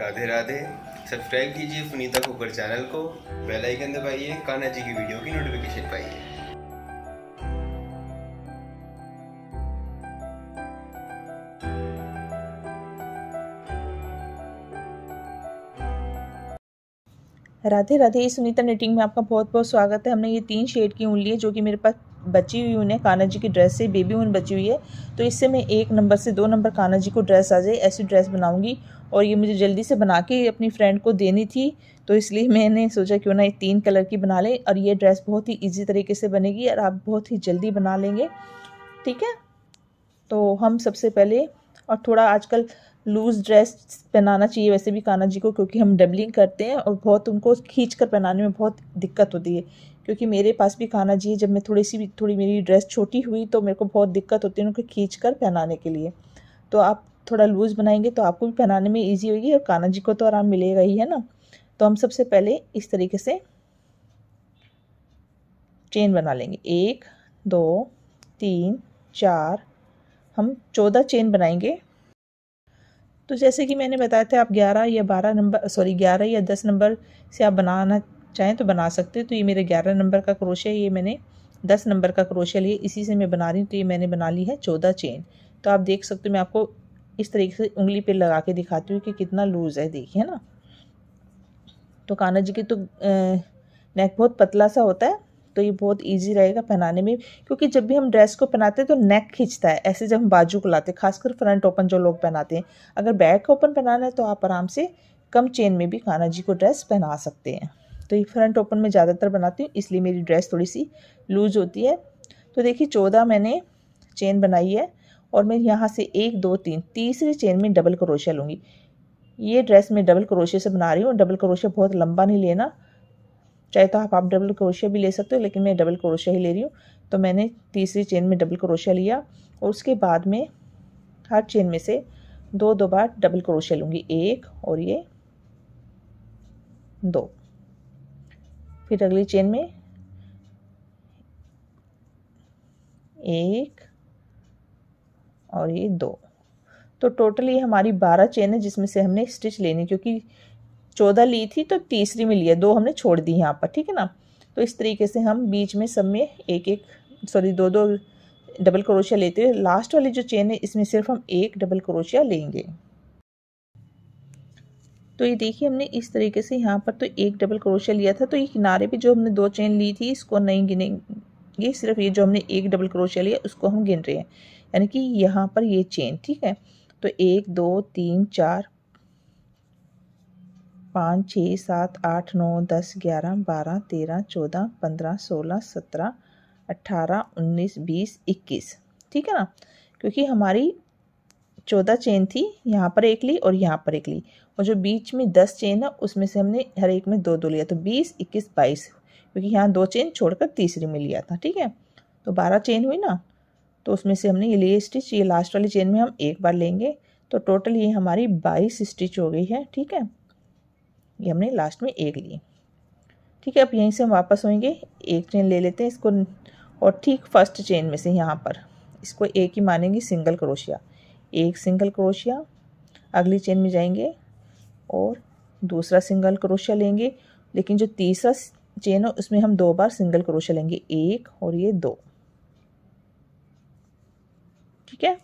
Radhe Radhe subscribe कीजिए Punita Kukar channel को bell icon दबाइए कान्हा जी की वीडियो की नोटिफिकेशन पाइए राधे राधे इस सुनीता नेटिंग में आपका बहुत बहुत स्वागत है हमने ये तीन शेड की ऊन ली है जो कि मेरे पास बची हुई उन्हें कान्हा जी की ड्रेस से बेबी उन बची हुई है तो इससे मैं एक नंबर से दो नंबर कान्हा जी को ड्रेस आ जाए ऐसी ड्रेस बनाऊंगी और ये मुझे जल्दी से बना के अपनी फ्रेंड को देनी थी तो इसलिए मैंने सोचा क्यों ना ये तीन कलर की बना लें और ये ड्रेस बहुत ही ईजी तरीके से बनेगी और आप बहुत ही जल्दी बना लेंगे ठीक है तो हम सबसे पहले और थोड़ा आजकल लूज़ ड्रेस पहनाना चाहिए वैसे भी कान्हा जी को क्योंकि हम डबलिंग करते हैं और बहुत उनको खींच कर पहनाने में बहुत दिक्कत होती है क्योंकि मेरे पास भी खाना जी जब मैं थोड़ी सी थोड़ी मेरी ड्रेस छोटी हुई तो मेरे को बहुत दिक्कत होती है उनको खींच कर पहनाने के लिए तो आप थोड़ा लूज़ बनाएंगे तो आपको भी पहनाने में ईजी होगी और काना जी को तो आराम मिलेगा ही है ना तो हम सबसे पहले इस तरीके से चेन बना लेंगे एक दो तीन चार हम चौदह चेन बनाएंगे तो जैसे कि मैंने बताया था आप ग्यारह या बारह नंबर सॉरी ग्यारह या दस नंबर से आप बनाना चाहें तो बना सकते तो ये मेरे ग्यारह नंबर का है ये मैंने दस नंबर का क्रोशिया लिए इसी से मैं बना रही हूँ तो ये मैंने बना ली है चौदह चेन तो आप देख सकते हो मैं आपको इस तरीके से उंगली पे लगा के दिखाती हूँ कि कितना लूज़ है देखिए ना तो कान्हा जी की तो नेक बहुत पतला सा होता है तो ये बहुत इजी रहेगा पहनाने में क्योंकि जब भी हम ड्रेस को पहनाते हैं तो नेक खींचता है ऐसे जब हम बाजू को लाते हैं खासकर फ्रंट ओपन जो लोग पहनाते हैं अगर बैक ओपन पहनाना है तो आप आराम से कम चेन में भी कान्हा जी को ड्रेस पहना सकते हैं तो ये फ्रंट ओपन में ज़्यादातर बनाती हूँ इसलिए मेरी ड्रेस थोड़ी सी लूज होती है तो देखिए चौदह मैंने चेन बनाई है और मैं यहाँ से एक दो तीन तीसरी चेन में डबल क्रोशिया लूँगी ये ड्रेस मैं डबल क्रोशिया से बना रही हूँ डबल क्रोशिया बहुत लंबा नहीं लेना चाहे तो आप आप डबल क्रोशिया भी ले सकते हो लेकिन मैं डबल क्रोशिया ही ले रही हूँ तो मैंने तीसरी चेन में डबल क्रोशिया लिया और उसके बाद में हर चेन में से दो दो बार डबल क्रोशिया लूँगी एक और ये दो फिर अगली चेन में एक और ये दो तो टोटल ये हमारी बारह चेन है जिसमें से हमने स्टिच लेनी क्योंकि चौदह ली थी तो तीसरी में लिया दो हमने छोड़ दी यहाँ पर ठीक है ना तो इस तरीके से हम बीच में सब में एक एक सॉरी दो दो डबल क्रोशिया लेते हैं लास्ट वाली जो चेन है इसमें सिर्फ हम एक डबल क्रोशिया लेंगे तो ये देखिए हमने इस तरीके से यहाँ पर तो एक डबल क्रोशिया लिया था तो ये किनारे पे जो हमने दो चेन ली थी इसको नहीं गिनेंगे सिर्फ ये जो हमने एक डबल क्रोशिया लिया उसको हम गिन रहे हैं यानी कि यहाँ पर ये चेन ठीक है तो एक दो तीन चार पाँच छः सात आठ नौ दस ग्यारह बारह तेरह चौदह पंद्रह सोलह सत्रह अट्ठारह उन्नीस बीस इक्कीस ठीक है ना क्योंकि हमारी चौदह चेन थी यहाँ पर एक ली और यहाँ पर एक ली और जो बीच में दस चेन है उसमें से हमने हर एक में दो दो लिया तो बीस इक्कीस बाईस क्योंकि यहाँ दो चेन छोड़कर तीसरी में लिया था ठीक है तो बारह चेन हुई ना तो उसमें से हमने ये लिए स्टिच ये लास्ट वाली चेन में हम एक बार लेंगे तो टोटल ये हमारी बाईस स्टिच हो गई है ठीक है ये हमने लास्ट में एक ली ठीक है अब यहीं से हम वापस होएंगे एक चेन ले लेते हैं इसको और ठीक फर्स्ट चेन में से यहाँ पर इसको एक ही मानेंगे सिंगल क्रोशिया एक सिंगल क्रोशिया अगली चेन में जाएंगे और दूसरा सिंगल क्रोशिया लेंगे लेकिन जो तीसरा चेन है उसमें हम दो बार सिंगल क्रोशिया लेंगे एक और ये दो ठीक है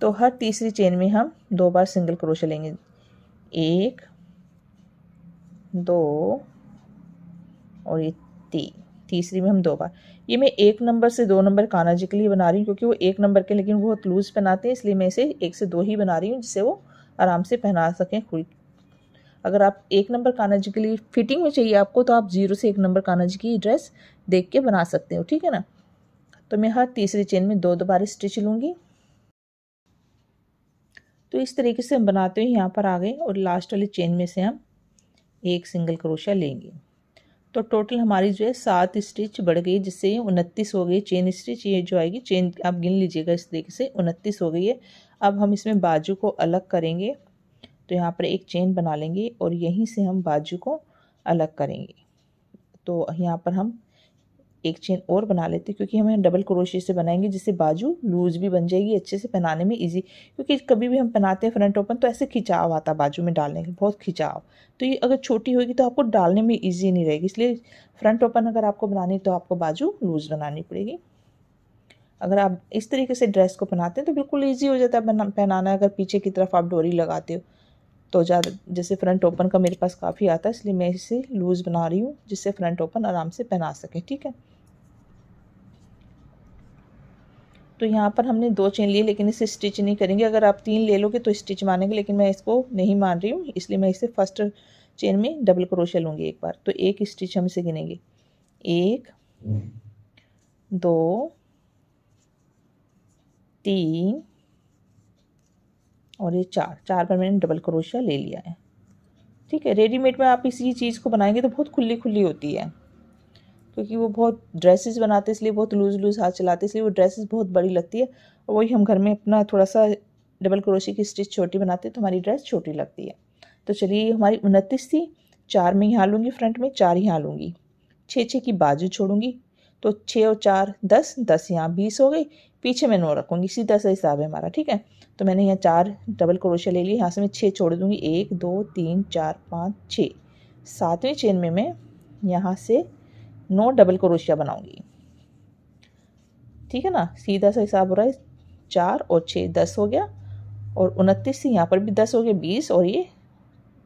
तो हर तीसरी चेन में हम दो बार सिंगल क्रोशिया लेंगे एक दो और ये तीन तीसरी में हम दो बार ये मैं एक नंबर से दो नंबर काना जी के लिए बना रही हूँ क्योंकि वो एक नंबर के लेकिन बहुत लूज पहनाते हैं इसलिए मैं इसे एक से दो ही बना रही हूँ जिससे वो आराम से पहना सकें खुल अगर आप एक नंबर काना जी के लिए फिटिंग में चाहिए आपको तो आप जीरो से एक नंबर काना जी की ड्रेस देख के बना सकते हो ठीक है ना तो मैं हर तीसरी चेन में दो दोबारे स्टिच लूँगी तो इस तरीके से हम बनाते हुए यहाँ पर आ गए और लास्ट वाली चेन में से हम एक सिंगल क्रोशिया लेंगे तो टोटल हमारी जो है सात स्टिच बढ़ गई जिससे ये उनतीस हो गई चेन स्टिच ये जो आएगी चेन आप गिन लीजिएगा इस तरीके से उनतीस हो गई है अब हम इसमें बाजू को अलग करेंगे तो यहाँ पर एक चेन बना लेंगे और यहीं से हम बाजू को अलग करेंगे तो यहाँ पर हम एक चेन और बना लेते हैं क्योंकि हमें डबल क्रोशे से बनाएंगे जिससे बाजू लूज भी बन जाएगी अच्छे से पहनाने में इजी क्योंकि कभी भी हम पहनाते हैं फ्रंट ओपन तो ऐसे खिंचाव आता बाजू में डालने के बहुत खिंचाव तो ये अगर छोटी होगी तो आपको डालने में ईजी नहीं रहेगी इसलिए फ्रंट ओपन अगर आपको बनानी तो आपको बाजू लूज़ बनानी पड़ेगी अगर आप इस तरीके से ड्रेस को पहनाते हैं तो बिल्कुल ईजी हो जाता है पहनाना अगर पीछे की तरफ आप डोरी लगाते हो तो ज़्यादा जैसे फ्रंट ओपन का मेरे पास काफ़ी आता है इसलिए मैं इसे लूज़ बना रही हूँ जिससे फ्रंट ओपन आराम से पहना सके ठीक है तो यहाँ पर हमने दो चेन लिए लेकिन इसे स्टिच नहीं करेंगे अगर आप तीन ले लोगे तो स्टिच मानेंगे लेकिन मैं इसको नहीं मान रही हूँ इसलिए मैं इसे फर्स्ट चेन में डबल क्रोशे लूँगी एक बार तो एक स्टिच हम इसे गिनेंगे एक दो तीन और ये चार चार पर मैंने डबल क्रोशिया ले लिया है ठीक है रेडीमेड में आप इसी चीज़ को बनाएंगे तो बहुत खुली खुली होती है क्योंकि वो बहुत ड्रेसेस बनाते इसलिए बहुत लूज़ लूज़ हाथ चलाते इसलिए वो ड्रेसेस बहुत बड़ी लगती है और वही हम घर में अपना थोड़ा सा डबल क्रोशी की स्टिच छोटी बनाते हैं तो हमारी ड्रेस छोटी लगती है तो चलिए हमारी उनतीस थी चार में यहाँ लूँगी फ्रंट में चार यहाँ लूँगी छः छः की बाजू छोड़ूंगी तो छः और चार दस दस यहाँ बीस हो गई पीछे मैं नौ रखूँगी सीधा सा हिसाब है हमारा ठीक है तो मैंने यहाँ चार डबल क्रोशिया ले ली यहाँ से मैं छः छोड़ दूँगी एक दो तीन चार पाँच छः सातवें चेन में मैं यहाँ से नौ डबल क्रोशिया बनाऊंगी ठीक है ना सीधा सा हिसाब हो रहा है चार और छः दस हो गया और उनतीस से यहाँ पर भी दस हो गया बीस और ये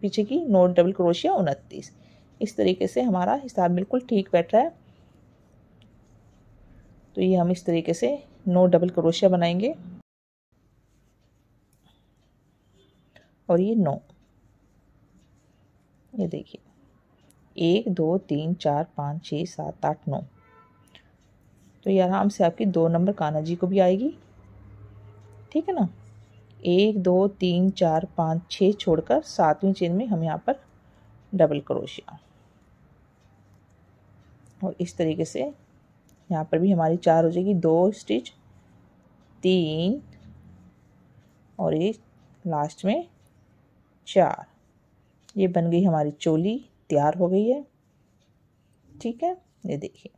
पीछे की नौ डबल क्रोशिया उनतीस इस तरीके से हमारा हिसाब बिल्कुल ठीक बैठ रहा है तो ये हम इस तरीके से नौ डबल क्रोशिया बनाएंगे और ये नौ ये देखिए एक दो तीन चार पाँच छः सात आठ नौ तो ये आराम हाँ, से आपकी दो नंबर कान्हा जी को भी आएगी ठीक है ना एक दो तीन चार पाँच छः छोड़कर सातवीं चेन में हम यहाँ पर डबल क्रोशिया और इस तरीके से यहाँ पर भी हमारी चार हो जाएगी दो स्टिच तीन और ये लास्ट में चार ये बन गई हमारी चोली तैयार हो गई है ठीक है ये देखिए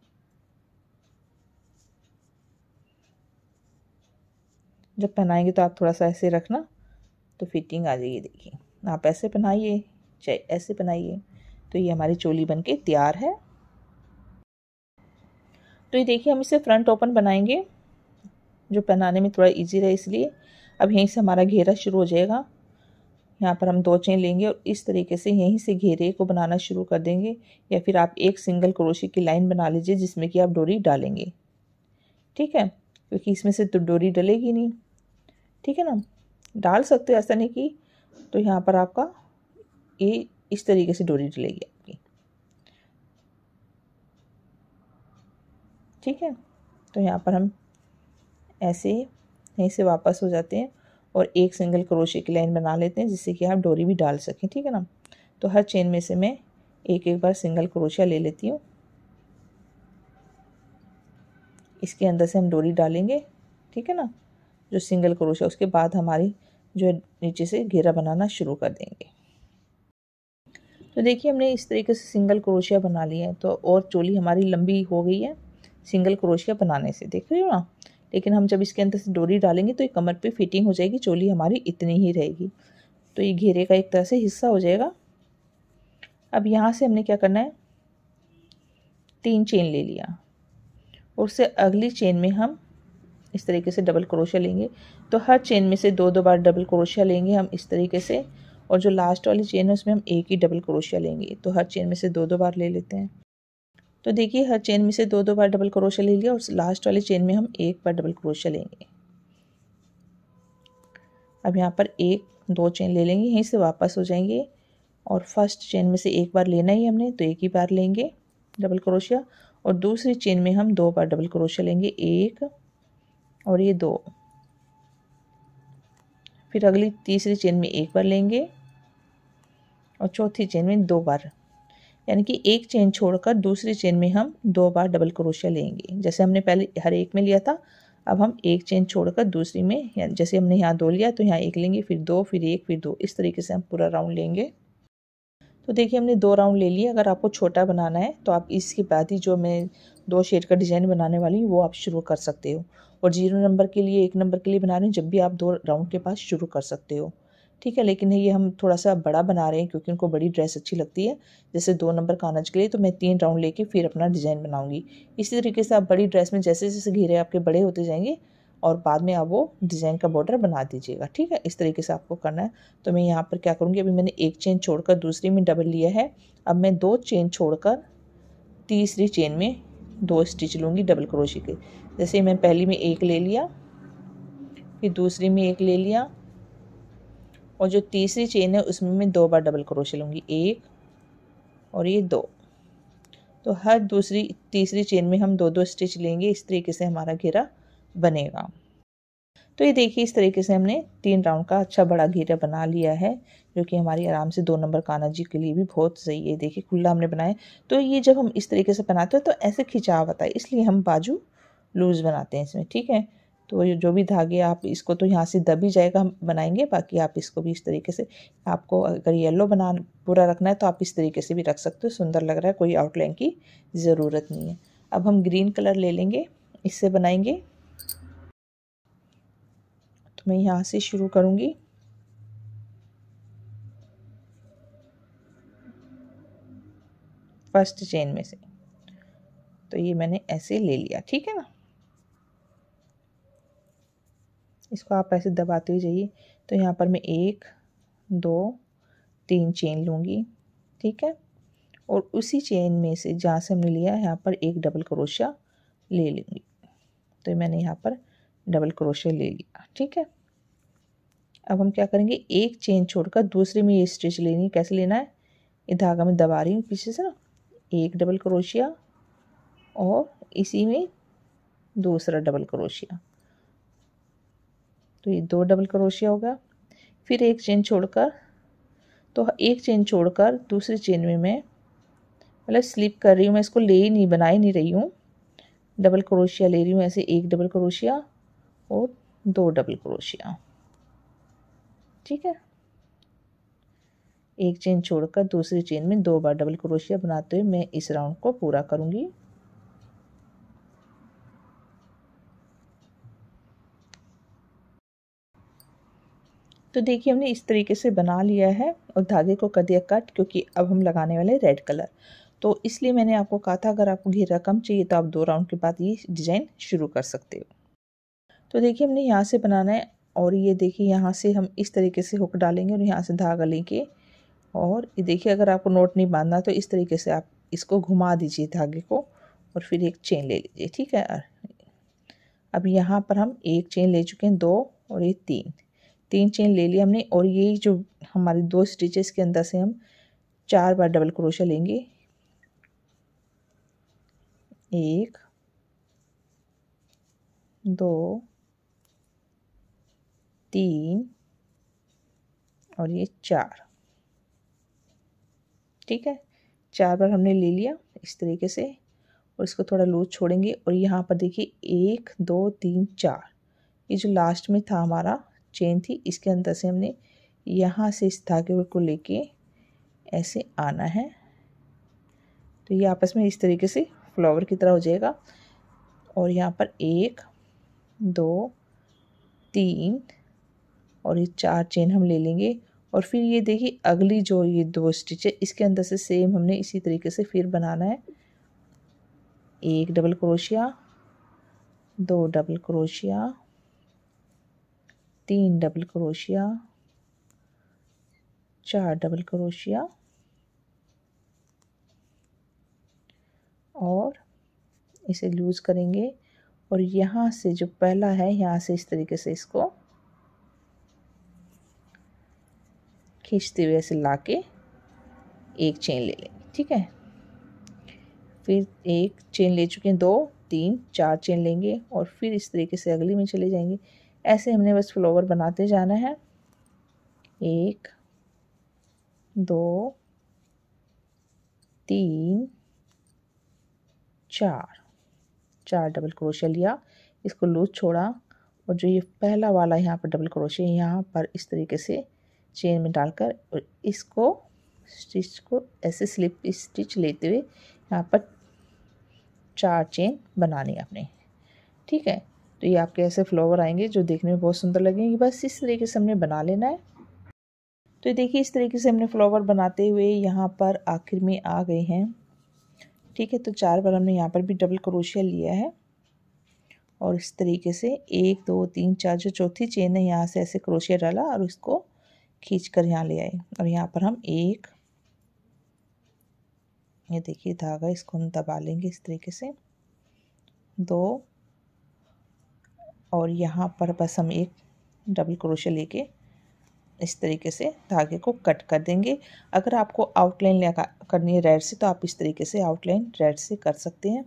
जब पहनाएंगे तो आप थोड़ा सा ऐसे रखना तो फिटिंग आ जाएगी देखिए आप ऐसे पहनाइए चाहे ऐसे पहनाइए तो ये हमारी चोली बन के तैयार है तो ये देखिए हम इसे फ्रंट ओपन बनाएंगे जो पहनाने में थोड़ा इजी रहे इसलिए अब यहीं से हमारा घेरा शुरू हो जाएगा यहाँ पर हम दो चेन लेंगे और इस तरीके से यहीं से घेरे को बनाना शुरू कर देंगे या फिर आप एक सिंगल क्रोशे की लाइन बना लीजिए जिसमें कि आप डोरी डालेंगे ठीक है क्योंकि इसमें से तो डोरी डलेगी नहीं ठीक है ना डाल सकते हो ऐसा नहीं कि तो यहाँ पर आपका ये इस तरीके से डोरी डलेगी आपकी ठीक है तो यहाँ पर हम ऐसे यहीं से वापस हो जाते हैं और एक सिंगल क्रोशे की लाइन बना लेते हैं जिससे कि आप डोरी भी डाल सकें ठीक है ना तो हर चेन में से मैं एक एक बार सिंगल क्रोशिया ले लेती हूँ इसके अंदर से हम डोरी डालेंगे ठीक है ना जो सिंगल क्रोशिया उसके बाद हमारी जो नीचे से घेरा बनाना शुरू कर देंगे तो देखिए हमने इस तरीके से सिंगल क्रोशिया बना लिया है तो और चोली हमारी लंबी हो गई है सिंगल क्रोशिया बनाने से देख रहे हो ना लेकिन हम जब इसके अंदर से डोरी डालेंगे तो ये कमर पे फिटिंग हो जाएगी चोली हमारी इतनी ही रहेगी तो ये घेरे का एक तरह से हिस्सा हो जाएगा अब यहाँ से हमने क्या करना है तीन चेन ले लिया और उससे अगली चेन में हम इस तरीके से डबल क्रोशिया लेंगे तो हर चेन में से दो दो बार डबल क्रोशिया लेंगे हम इस तरीके से और जो लास्ट वाली चेन है उसमें हम एक ही डबल क्रोशिया लेंगे तो हर चेन में से दो दो बार ले लेते हैं तो देखिए हर चेन में से दो दो बार डबल क्रोशिया ले लिया और लास्ट वाले चेन में हम एक बार डबल क्रोशिया लेंगे अब यहाँ पर एक दो चेन ले लेंगे यहीं से वापस हो जाएंगे और फर्स्ट चेन में से एक बार लेना ही हमने तो एक ही बार लेंगे डबल क्रोशिया और दूसरी चेन में हम दो बार डबल क्रोशिया लेंगे एक और ये दो फिर अगली तीसरी चेन में एक बार लेंगे और चौथी चेन में दो बार यानी कि एक चेन छोड़कर दूसरी चेन में हम दो बार डबल क्रोशिया लेंगे जैसे हमने पहले हर एक में लिया था अब हम एक चेन छोड़कर दूसरी में जैसे हमने यहाँ दो लिया तो यहाँ एक लेंगे फिर दो फिर एक फिर दो इस तरीके से हम पूरा राउंड लेंगे तो देखिए हमने दो राउंड ले लिया अगर आपको छोटा बनाना है तो आप इसके बाद ही जो मैं दो शेड का डिज़ाइन बनाने वाली हूँ वो आप शुरू कर सकते हो और जीरो नंबर के लिए एक नंबर के लिए बना रहे हूँ जब भी आप दो राउंड के पास शुरू कर सकते हो ठीक है लेकिन ये हम थोड़ा सा बड़ा बना रहे हैं क्योंकि उनको बड़ी ड्रेस अच्छी लगती है जैसे दो नंबर कानज के लिए तो मैं तीन राउंड लेके फिर अपना डिज़ाइन बनाऊंगी इसी तरीके से आप बड़ी ड्रेस में जैसे जैसे घेरे आपके बड़े होते जाएंगे और बाद में आप वो डिज़ाइन का बॉर्डर बना दीजिएगा ठीक है इस तरीके से आपको करना है तो मैं यहाँ पर क्या करूँगी अभी मैंने एक चेन छोड़कर दूसरी में डबल लिया है अब मैं दो चेन छोड़कर तीसरी चेन में दो स्टिच लूँगी डबल क्रोशी के जैसे मैं पहली में एक ले लिया फिर दूसरी में एक ले लिया और जो तीसरी चेन है उसमें मैं दो बार डबल क्रोशे लूँगी एक और ये दो तो हर दूसरी तीसरी चेन में हम दो दो स्टिच लेंगे इस तरीके से हमारा घेरा बनेगा तो ये देखिए इस तरीके से हमने तीन राउंड का अच्छा बड़ा घेरा बना लिया है जो कि हमारी आराम से दो नंबर काना जी के लिए भी बहुत सही है देखिए खुला हमने बनाया तो ये जब हम इस तरीके से बनाते हैं तो ऐसे खिंचाव आता है इसलिए हम बाजू लूज़ बनाते हैं इसमें ठीक है तो ये जो भी धागे आप इसको तो यहाँ से दबी जाएगा हम बनाएंगे बाकी आप इसको भी इस तरीके से आपको अगर येलो बना पूरा रखना है तो आप इस तरीके से भी रख सकते हो सुंदर लग रहा है कोई आउटलाइन की ज़रूरत नहीं है अब हम ग्रीन कलर ले लेंगे इससे बनाएंगे तो मैं यहाँ से शुरू करूँगी फर्स्ट चेन में से तो ये मैंने ऐसे ले लिया ठीक है ना इसको आप ऐसे दबाते हुए जाइए तो यहाँ पर मैं एक दो तीन चेन लूँगी ठीक है और उसी चेन में से जहाँ से हमने लिया यहाँ पर एक डबल क्रोशिया ले लेंगे तो मैंने यहाँ पर डबल क्रोशिया ले लिया ठीक है अब हम क्या करेंगे एक चेन छोड़कर दूसरे में ये स्टिच लेनी कैसे लेना है ये धागा में दबा रही हूँ पीछे से ना एक डबल क्रोशिया और इसी में दूसरा डबल क्रोशिया तो ये दो डबल क्रोशिया होगा फिर एक चेन छोड़कर तो एक चेन छोड़कर दूसरी चेन में मैं मतलब स्लिप कर रही हूँ मैं इसको ले ही नहीं बना ही नहीं रही हूँ डबल क्रोशिया ले रही हूँ ऐसे एक डबल क्रोशिया और दो डबल क्रोशिया ठीक है एक चेन छोड़कर दूसरी चेन में दो बार डबल क्रोशिया बनाते हुए मैं इस राउंड को पूरा करूँगी तो देखिए हमने इस तरीके से बना लिया है और धागे को कर दिया कट क्योंकि अब हम लगाने वाले रेड कलर तो इसलिए मैंने आपको कहा था अगर आपको घेरा कम चाहिए तो आप दो राउंड के बाद ये डिज़ाइन शुरू कर सकते हो तो देखिए हमने यहाँ से बनाना है और ये देखिए यहाँ से हम इस तरीके से हुक डालेंगे और यहाँ से धागा लेंगे और ये देखिए अगर आपको नोट नहीं बांधना तो इस तरीके से आप इसको घुमा दीजिए धागे को और फिर एक चेन ले लीजिए ठीक है अब यहाँ पर हम एक चेन ले चुके हैं दो और ये तीन तीन चेन ले ली हमने और ये जो हमारे दो स्टिचेस के अंदर से हम चार बार डबल क्रोशा लेंगे एक दो तीन और ये चार ठीक है चार बार हमने ले लिया इस तरीके से और इसको थोड़ा लूज छोड़ेंगे और यहाँ पर देखिए एक दो तीन चार ये जो लास्ट में था हमारा चेन थी इसके अंदर से हमने यहाँ से इस धागे को लेके ऐसे आना है तो ये आपस में इस तरीके से फ्लावर की तरह हो जाएगा और यहाँ पर एक दो तीन और ये चार चेन हम ले लेंगे और फिर ये देखिए अगली जो ये दो स्टिच है इसके अंदर से सेम हमने इसी तरीके से फिर बनाना है एक डबल क्रोशिया दो डबल क्रोशिया तीन डबल क्रोशिया चार डबल क्रोशिया और इसे लूज़ करेंगे और यहाँ से जो पहला है यहाँ से इस तरीके से इसको खींचते हुए ऐसे ला के एक चेन ले लेंगे ठीक है फिर एक चेन ले चुके हैं दो तीन चार चेन लेंगे और फिर इस तरीके से अगली में चले जाएंगे ऐसे हमने बस फ्लोवर बनाते जाना है एक दो तीन चार चार डबल क्रोशिया लिया इसको लूज छोड़ा और जो ये पहला वाला यहाँ पर डबल क्रोशिया यहाँ पर इस तरीके से चेन में डालकर और इसको स्टिच को ऐसे स्लिप स्टिच लेते हुए यहाँ पर चार चेन बनानी है आपने ठीक है तो ये आपके ऐसे फ्लावर आएंगे जो देखने में बहुत सुंदर लगेंगे बस इस तरीके से हमने बना लेना है तो देखिए इस तरीके से हमने फ्लावर बनाते हुए यहाँ पर आखिर में आ गए हैं ठीक है तो चार बार हमने यहाँ पर भी डबल क्रोशिया लिया है और इस तरीके से एक दो तीन चार जो चौथी चेन है यहाँ से ऐसे क्रोशिया डाला और इसको खींच कर यहाँ ले आए और यहाँ पर हम एक ये देखिए धागा इसको हम दबा लेंगे इस तरीके से दो और यहाँ पर बस हम एक डबल क्रोशे लेके इस तरीके से धागे को कट कर देंगे अगर आपको आउटलाइन करनी है रेड से तो आप इस तरीके से आउटलाइन रेड से कर सकते हैं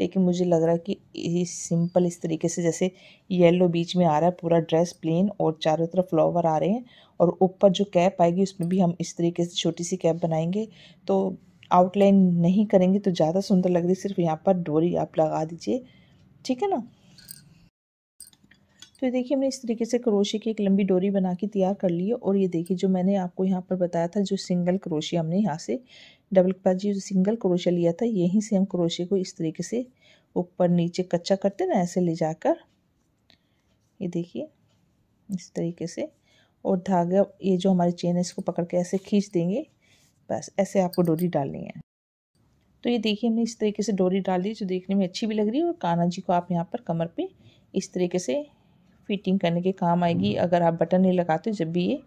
लेकिन मुझे लग रहा है कि ये सिंपल इस तरीके से जैसे येलो बीच में आ रहा है पूरा ड्रेस प्लेन और चारों तरफ फ्लावर आ रहे हैं और ऊपर जो कैप आएगी उसमें भी हम इस तरीके से छोटी सी कैप बनाएंगे तो आउटलाइन नहीं करेंगे तो ज़्यादा सुंदर लग रही सिर्फ यहाँ पर डोरी आप लगा दीजिए ठीक है ना तो देखिए हमने इस तरीके से क्रोशे की एक लंबी डोरी बना के तैयार कर ली है और ये देखिए जो मैंने आपको यहाँ पर बताया था जो सिंगल क्रोशे हमने यहाँ से डबल के जी जो सिंगल क्रोशे लिया था यहीं से हम क्रोशे को इस तरीके से ऊपर नीचे कच्चा करते ना ऐसे ले जाकर ये देखिए इस तरीके से और धागा ये जो हमारी चेन है इसको पकड़ के ऐसे खींच देंगे बस ऐसे आपको डोरी डालनी है तो ये देखिए हमने इस तरीके से डोरी डाल दी जो देखने में अच्छी भी लग रही है और काना जी को आप यहाँ पर कमर पे इस तरीके से फिटिंग करने के काम आएगी हम्म। अगर आप बटन नहीं लगाते जब भी ये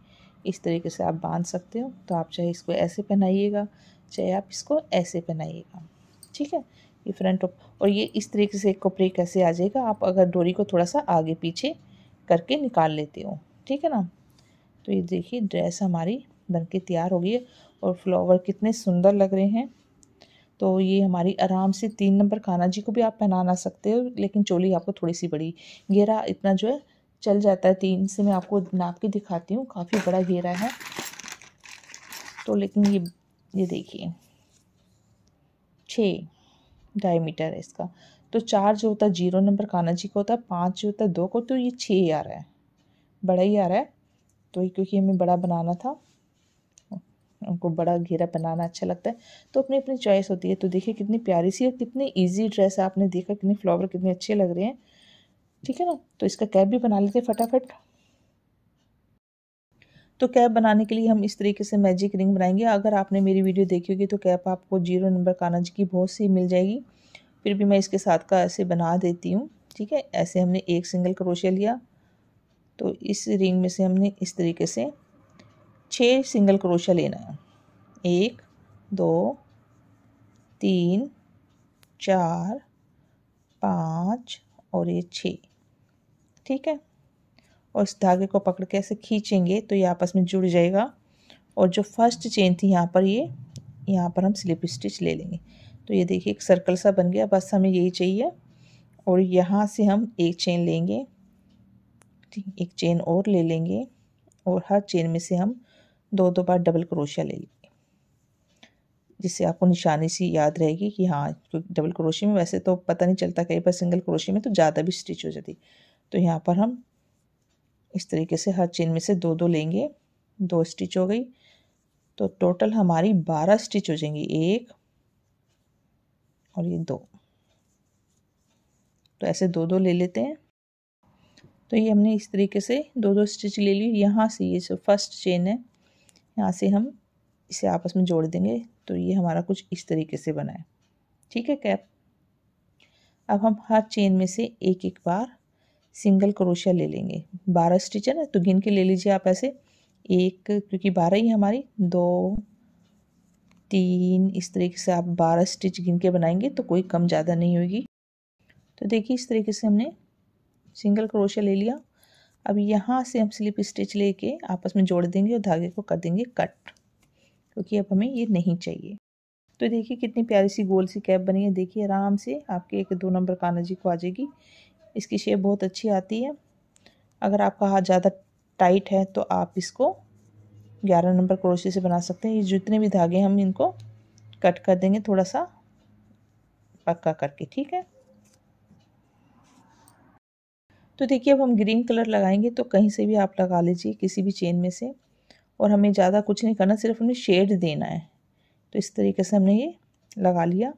इस तरीके से आप बांध सकते हो तो आप चाहे इसको ऐसे पहनाइएगा चाहे आप इसको ऐसे पहनाइएगा ठीक है ये फ्रंट ऑफ और ये इस तरीके से कपड़े कैसे आ जाएगा आप अगर डोरी को थोड़ा सा आगे पीछे करके निकाल लेते हो ठीक है ना तो ये देखिए ड्रेस हमारी बनके तैयार हो गई है और फ्लावर कितने सुंदर लग रहे हैं तो ये हमारी आराम से तीन नंबर खाना जी को भी आप पहनाना सकते हो लेकिन चोली आपको थोड़ी सी बड़ी गहरा इतना जो है चल जाता है तीन से मैं आपको नाप के दिखाती हूँ काफ़ी बड़ा घेरा है तो लेकिन ये ये देखिए छ डायमीटर है इसका तो चार जो होता है जीरो नंबर काना जी का होता है पाँच जो होता है दो को तो ये छः ही आ रहा है बड़ा ही आ रहा है तो ये क्योंकि हमें बड़ा बनाना था उनको बड़ा घेरा बनाना अच्छा लगता है तो अपनी अपनी चॉइस होती है तो देखिए कितनी प्यारी सी और कितनी इजी ड्रेस है आपने देखा कितने फ्लावर कितने अच्छे लग रहे हैं ठीक है ना तो इसका कैप भी बना लेते हैं फटाफट तो कैप बनाने के लिए हम इस तरीके से मैजिक रिंग बनाएंगे अगर आपने मेरी वीडियो देखी होगी तो कैप आपको जीरो नंबर कान्हा जी की बहुत सी मिल जाएगी फिर भी मैं इसके साथ का ऐसे बना देती हूँ ठीक है ऐसे हमने एक सिंगल क्रोशिया लिया तो इस रिंग में से हमने इस तरीके से छः सिंगल क्रोशिया लेना है एक दो तीन चार पाँच और ये छः ठीक है और इस धागे को पकड़ के ऐसे खींचेंगे तो ये आपस में जुड़ जाएगा और जो फर्स्ट चेन थी यहाँ पर ये यहाँ पर हम स्लिप स्टिच ले लेंगे तो ये देखिए एक सर्कल सा बन गया बस हमें यही चाहिए और यहाँ से हम एक चेन लेंगे एक चेन और ले लेंगे और हर चेन में से हम दो दो बार डबल क्रोशिया ले लेंगे जिससे आपको निशानी सी याद रहेगी कि हाँ डबल क्रोशिया में वैसे तो पता नहीं चलता कई बार सिंगल क्रोशिया में तो ज़्यादा भी स्टिच हो जाती है तो यहाँ पर हम इस तरीके से हर चेन में से दो दो लेंगे दो स्टिच हो गई तो टोटल हमारी बारह स्टिच हो जाएंगी एक और ये दो तो ऐसे दो दो ले लेते हैं तो ये हमने इस तरीके से दो दो स्टिच ले ली यहाँ से ये जो फर्स्ट चेन है यहाँ से हम इसे आपस में जोड़ देंगे तो ये हमारा कुछ इस तरीके से बना है ठीक है कैप अब हम हर चेन में से एक एक बार सिंगल क्रोशिया ले लेंगे बारह स्टिच है ना तो गिन के ले लीजिए आप ऐसे एक क्योंकि बारह ही हमारी दो तीन इस तरीके से आप बारह स्टिच गिन के बनाएंगे तो कोई कम ज़्यादा नहीं होगी तो देखिए इस तरीके से हमने सिंगल क्रोशिया ले लिया अब यहाँ से हम स्लिप स्टिच लेके आपस में जोड़ देंगे और धागे को कर देंगे कट क्योंकि अब हमें ये नहीं चाहिए तो देखिए कितनी प्यारी सी गोल सी कैप बनी है देखिए आराम से आपके एक दो नंबर कानाजी जी को आ जाएगी इसकी शेप बहुत अच्छी आती है अगर आपका हाथ ज़्यादा टाइट है तो आप इसको ग्यारह नंबर क्रोशे से बना सकते हैं ये जितने भी धागे हम इनको कट कर देंगे थोड़ा सा पक्का करके ठीक है तो देखिए अब हम ग्रीन कलर लगाएंगे तो कहीं से भी आप लगा लीजिए किसी भी चेन में से और हमें ज़्यादा कुछ नहीं करना सिर्फ हमें शेड देना है तो इस तरीके से हमने ये लगा लिया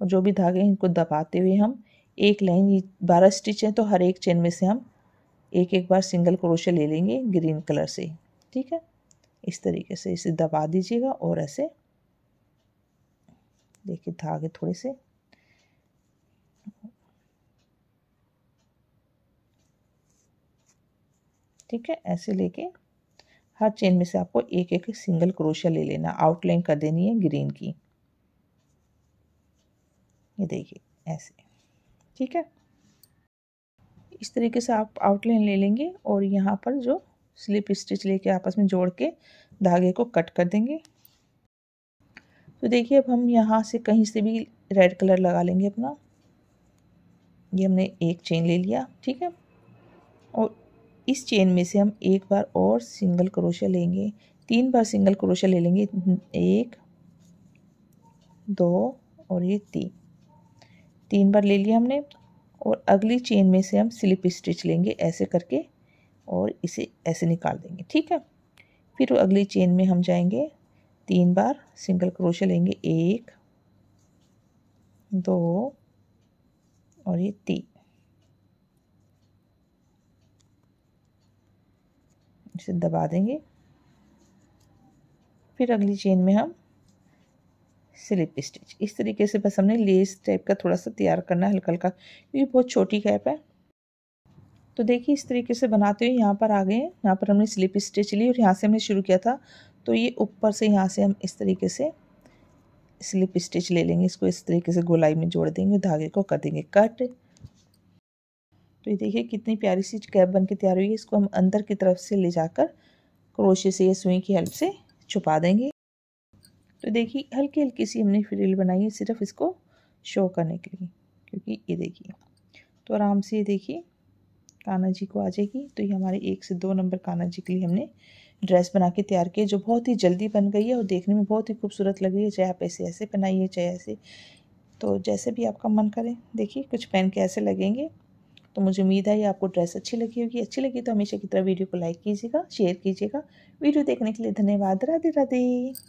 और जो भी धागे इनको दबाते हुए हम एक लाइन बारह स्टिच है तो हर एक चेन में से हम एक एक बार सिंगल क्रोशे ले लेंगे ग्रीन कलर से ठीक है इस तरीके से इसे दबा दीजिएगा और ऐसे देखिए धागे थोड़े से ठीक है ऐसे लेके हर चेन में से आपको एक एक सिंगल क्रोशिया ले लेना आउटलाइन कर देनी है ग्रीन की ये देखिए ऐसे ठीक है इस तरीके से आप आउटलाइन ले लेंगे और यहाँ पर जो स्लिप स्टिच लेके आपस में जोड़ के धागे को कट कर देंगे तो देखिए अब हम यहाँ से कहीं से भी रेड कलर लगा लेंगे अपना ये हमने एक चेन ले लिया ठीक है और इस चेन में से हम एक बार और सिंगल क्रोशिया लेंगे तीन बार सिंगल क्रोशिया ले लेंगे एक दो और ये तीन तीन बार ले लिया हमने और अगली चेन में से हम स्लिप स्टिच लेंगे ऐसे करके और इसे ऐसे निकाल देंगे ठीक है फिर अगली चेन में हम जाएंगे तीन बार सिंगल क्रोशे लेंगे एक दो और ये तीन इसे दबा देंगे फिर अगली चेन में हम स्लिप स्टिच इस तरीके से बस हमने लेस टाइप का थोड़ा सा तैयार करना है हल्का हल्का क्योंकि बहुत छोटी कैप है तो देखिए इस तरीके से बनाते हुए यहाँ पर आ गए यहाँ पर हमने स्लिप स्टिच ली और यहाँ से हमने शुरू किया था तो ये ऊपर से यहाँ से हम इस तरीके से स्लिप स्टिच ले लेंगे इसको इस तरीके से गोलाई में जोड़ देंगे धागे को कर देंगे कट तो ये देखिए कितनी प्यारी सी कैप बन के तैयार हुई है इसको हम अंदर की तरफ से ले जाकर क्रोशे से या सुई की हेल्प से छुपा देंगे तो देखिए हल्की हल्की सी हमने फ्रिल बनाई है सिर्फ इसको शो करने के लिए क्योंकि ये देखिए तो आराम से ये देखिए काना जी को आ जाएगी तो ये हमारे एक से दो नंबर काना जी के लिए हमने ड्रेस बना के तैयार की जो बहुत ही जल्दी बन गई है और देखने में बहुत ही खूबसूरत लग रही है चाहे आप ऐसे ऐसे पहनाइए चाहे ऐसे तो जैसे भी आपका मन करे देखिए कुछ पहन के ऐसे लगेंगे तो मुझे उम्मीद है ये आपको ड्रेस अच्छी लगी होगी अच्छी लगी तो हमेशा की तरह वीडियो को लाइक कीजिएगा शेयर कीजिएगा वीडियो देखने के लिए धन्यवाद राधे राधे